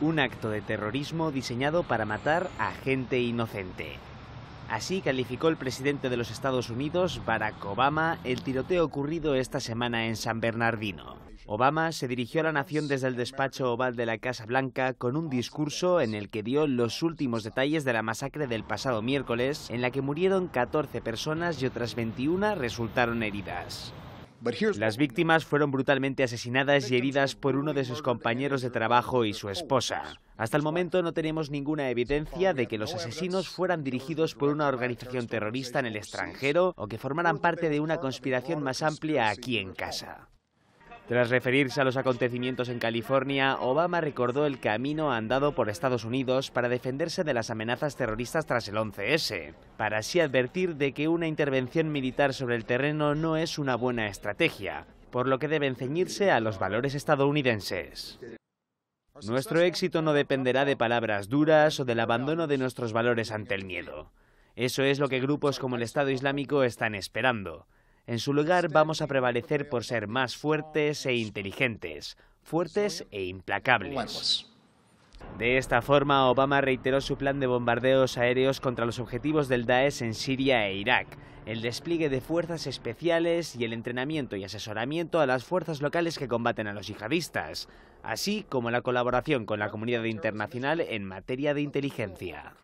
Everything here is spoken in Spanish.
un acto de terrorismo diseñado para matar a gente inocente. Así calificó el presidente de los Estados Unidos, Barack Obama, el tiroteo ocurrido esta semana en San Bernardino. Obama se dirigió a la nación desde el despacho oval de la Casa Blanca con un discurso en el que dio los últimos detalles de la masacre del pasado miércoles, en la que murieron 14 personas y otras 21 resultaron heridas. Las víctimas fueron brutalmente asesinadas y heridas por uno de sus compañeros de trabajo y su esposa. Hasta el momento no tenemos ninguna evidencia de que los asesinos fueran dirigidos por una organización terrorista en el extranjero o que formaran parte de una conspiración más amplia aquí en casa. Tras referirse a los acontecimientos en California, Obama recordó el camino andado por Estados Unidos para defenderse de las amenazas terroristas tras el 11S, para así advertir de que una intervención militar sobre el terreno no es una buena estrategia, por lo que deben ceñirse a los valores estadounidenses. Nuestro éxito no dependerá de palabras duras o del abandono de nuestros valores ante el miedo. Eso es lo que grupos como el Estado Islámico están esperando. En su lugar vamos a prevalecer por ser más fuertes e inteligentes, fuertes e implacables. De esta forma, Obama reiteró su plan de bombardeos aéreos contra los objetivos del Daesh en Siria e Irak, el despliegue de fuerzas especiales y el entrenamiento y asesoramiento a las fuerzas locales que combaten a los yihadistas, así como la colaboración con la comunidad internacional en materia de inteligencia.